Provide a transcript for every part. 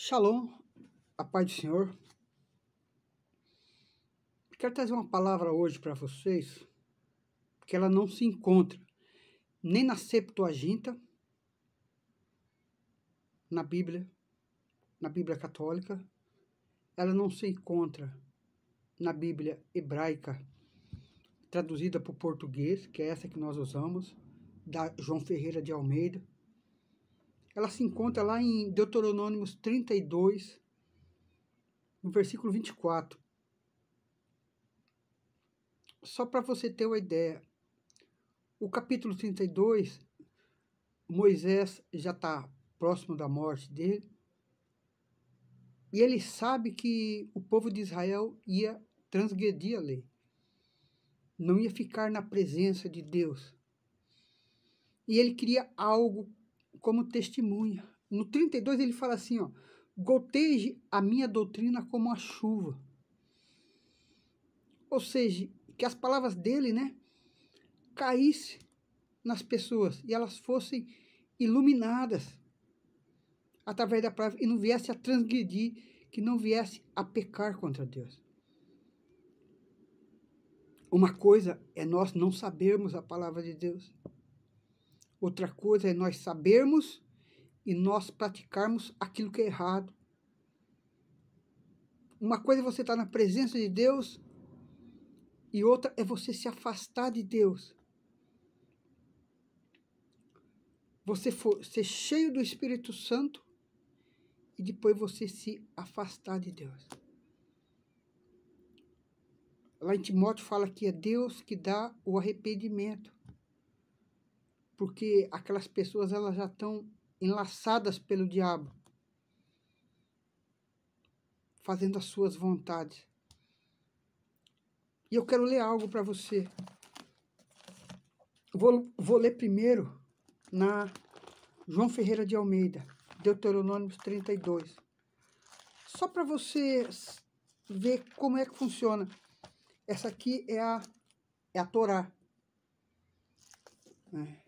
Shalom, a paz do Senhor. Quero trazer uma palavra hoje para vocês, que ela não se encontra nem na Septuaginta, na Bíblia, na Bíblia Católica, ela não se encontra na Bíblia Hebraica, traduzida para o português, que é essa que nós usamos, da João Ferreira de Almeida, ela se encontra lá em Deuteronômio 32, no versículo 24. Só para você ter uma ideia, o capítulo 32, Moisés já está próximo da morte dele, e ele sabe que o povo de Israel ia transgredir a lei, não ia ficar na presença de Deus. E ele queria algo como testemunha. No 32 ele fala assim, ó, goteje a minha doutrina como a chuva. Ou seja, que as palavras dele, né, caísse nas pessoas e elas fossem iluminadas através da palavra e não viesse a transgredir, que não viesse a pecar contra Deus. Uma coisa é nós não sabermos a palavra de Deus. Outra coisa é nós sabermos e nós praticarmos aquilo que é errado. Uma coisa é você estar na presença de Deus e outra é você se afastar de Deus. Você for, ser cheio do Espírito Santo e depois você se afastar de Deus. Lá em Timóteo fala que é Deus que dá o arrependimento porque aquelas pessoas elas já estão enlaçadas pelo diabo, fazendo as suas vontades. E eu quero ler algo para você. Vou, vou ler primeiro na João Ferreira de Almeida, Deuteronômio 32. Só para você ver como é que funciona. Essa aqui é a, é a Torá. É.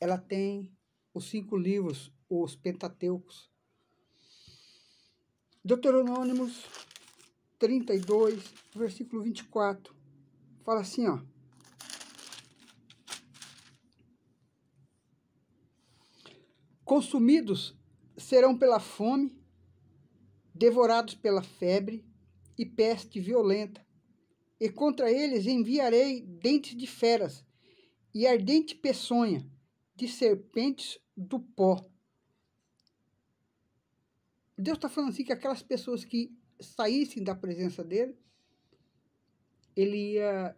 Ela tem os cinco livros, os Pentateucos. Deuteronômio 32, versículo 24, fala assim, ó. Consumidos serão pela fome, devorados pela febre e peste violenta, e contra eles enviarei dentes de feras e ardente peçonha de serpentes do pó. Deus está falando assim que aquelas pessoas que saíssem da presença dele, ele ia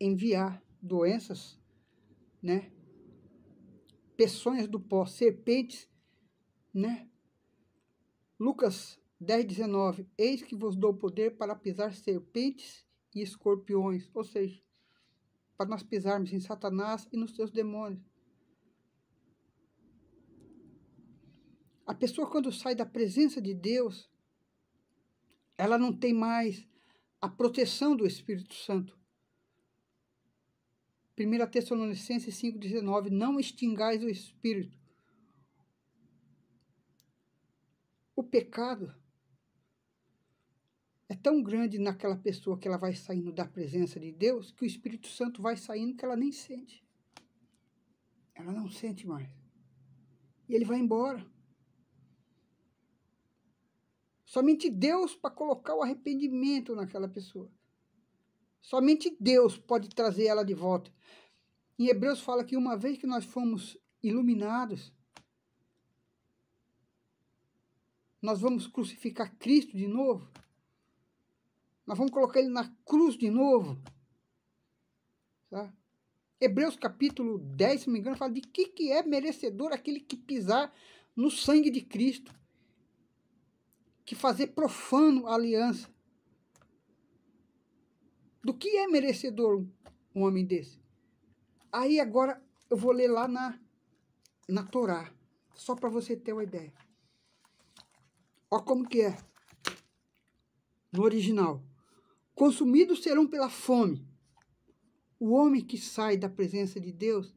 enviar doenças, né? Peçonhas do pó, serpentes, né? Lucas 10, 19. Eis que vos dou poder para pisar serpentes e escorpiões, ou seja, para nós pisarmos em Satanás e nos seus demônios. A pessoa, quando sai da presença de Deus, ela não tem mais a proteção do Espírito Santo. 1 Tessalonicenses 5,19 Não extingais o Espírito. O pecado é tão grande naquela pessoa que ela vai saindo da presença de Deus que o Espírito Santo vai saindo que ela nem sente. Ela não sente mais. E ele vai embora. Somente Deus para colocar o arrependimento naquela pessoa. Somente Deus pode trazer ela de volta. Em Hebreus fala que uma vez que nós fomos iluminados, nós vamos crucificar Cristo de novo. Nós vamos colocar ele na cruz de novo. Tá? Hebreus capítulo 10, se não me engano, fala de que, que é merecedor aquele que pisar no sangue de Cristo que fazer profano a aliança. Do que é merecedor um homem desse? Aí agora eu vou ler lá na, na Torá, só para você ter uma ideia. Olha como que é, no original. Consumidos serão pela fome. O homem que sai da presença de Deus,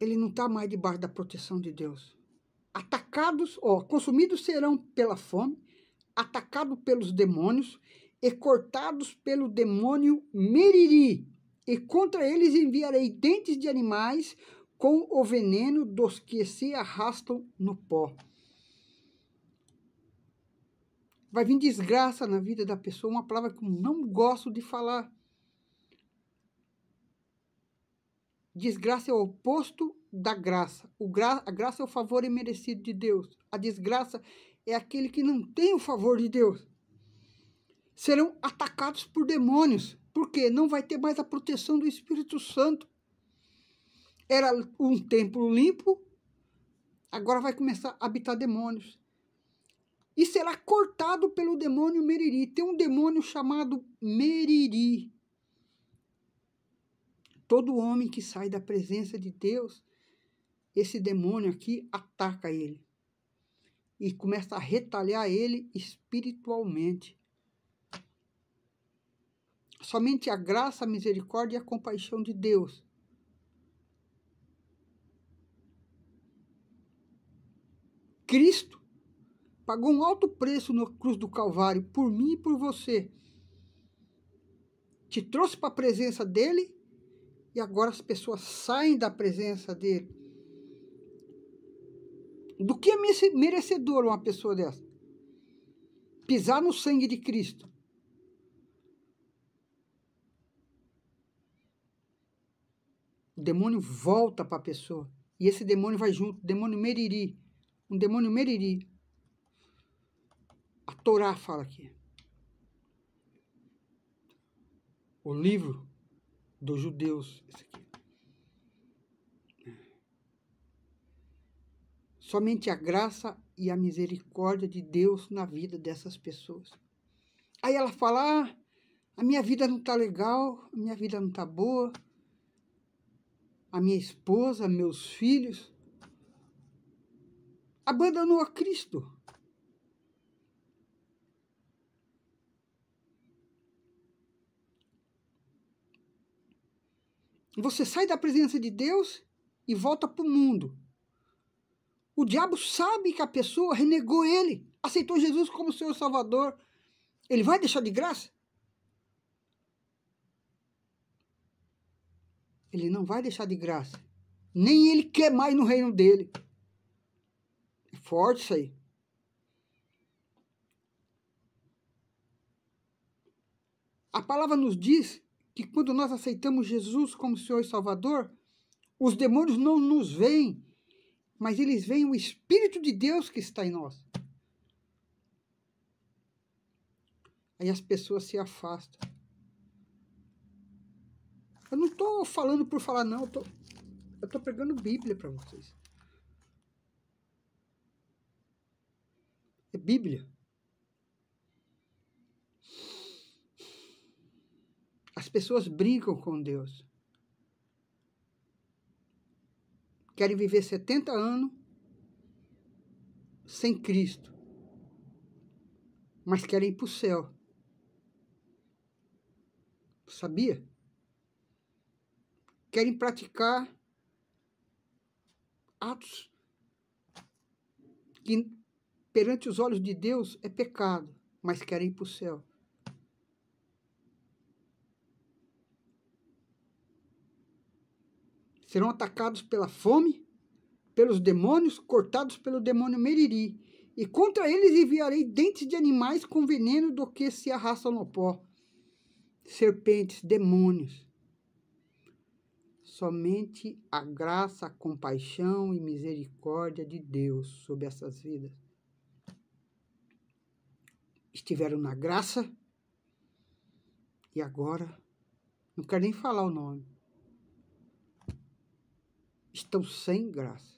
ele não está mais debaixo da proteção de Deus atacados ou consumidos serão pela fome, atacados pelos demônios e cortados pelo demônio Meriri. E contra eles enviarei dentes de animais com o veneno dos que se arrastam no pó. Vai vir desgraça na vida da pessoa, uma palavra que eu não gosto de falar. Desgraça é o oposto da graça. Gra a graça é o favor imerecido de Deus. A desgraça é aquele que não tem o favor de Deus. Serão atacados por demônios, porque não vai ter mais a proteção do Espírito Santo. Era um templo limpo, agora vai começar a habitar demônios. E será cortado pelo demônio Meriri. Tem um demônio chamado Meriri Todo homem que sai da presença de Deus, esse demônio aqui ataca ele e começa a retalhar ele espiritualmente. Somente a graça, a misericórdia e a compaixão de Deus Cristo pagou um alto preço na cruz do Calvário por mim e por você. Te trouxe para a presença dele e agora as pessoas saem da presença dele. Do que é merecedor uma pessoa dessa? Pisar no sangue de Cristo. O demônio volta para a pessoa. E esse demônio vai junto. demônio meriri. Um demônio meriri. A Torá fala aqui. O livro dos judeus. Somente a graça e a misericórdia de Deus na vida dessas pessoas. Aí ela fala: ah, a minha vida não está legal, a minha vida não está boa, a minha esposa, meus filhos abandonou a Cristo. Você sai da presença de Deus e volta para o mundo. O diabo sabe que a pessoa renegou ele, aceitou Jesus como seu Salvador. Ele vai deixar de graça? Ele não vai deixar de graça. Nem ele quer mais no reino dele. É forte isso aí. A palavra nos diz que quando nós aceitamos Jesus como Senhor e Salvador, os demônios não nos veem, mas eles veem o Espírito de Deus que está em nós. Aí as pessoas se afastam. Eu não estou falando por falar, não. Eu estou pregando Bíblia para vocês. É Bíblia. As pessoas brincam com Deus. Querem viver 70 anos sem Cristo, mas querem ir para o céu. Sabia? Querem praticar atos que perante os olhos de Deus é pecado, mas querem ir para o céu. serão atacados pela fome, pelos demônios, cortados pelo demônio Meriri. E contra eles enviarei dentes de animais com veneno do que se arrastam no pó. Serpentes, demônios. Somente a graça, a compaixão e misericórdia de Deus sobre essas vidas. Estiveram na graça e agora, não quero nem falar o nome, estão sem graça.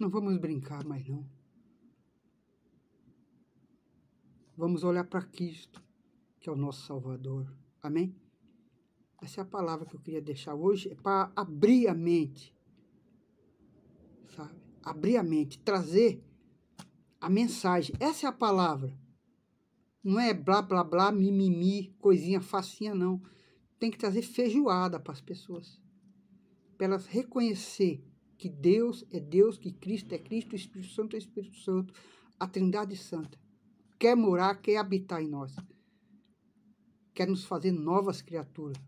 Não vamos brincar mais não. Vamos olhar para Cristo, que é o nosso Salvador. Amém? Essa é a palavra que eu queria deixar hoje, é para abrir a mente. Sabe? Abrir a mente, trazer a mensagem. Essa é a palavra não é blá blá blá, mimimi, coisinha facinha, não. Tem que trazer feijoada para as pessoas. Para elas reconhecer que Deus é Deus, que Cristo é Cristo, o Espírito Santo é Espírito Santo, a Trindade Santa. Quer morar, quer habitar em nós. Quer nos fazer novas criaturas.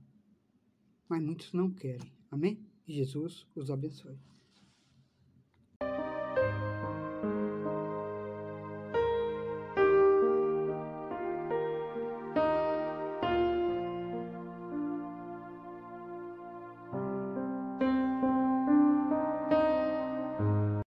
Mas muitos não querem. Amém? Jesus os abençoe.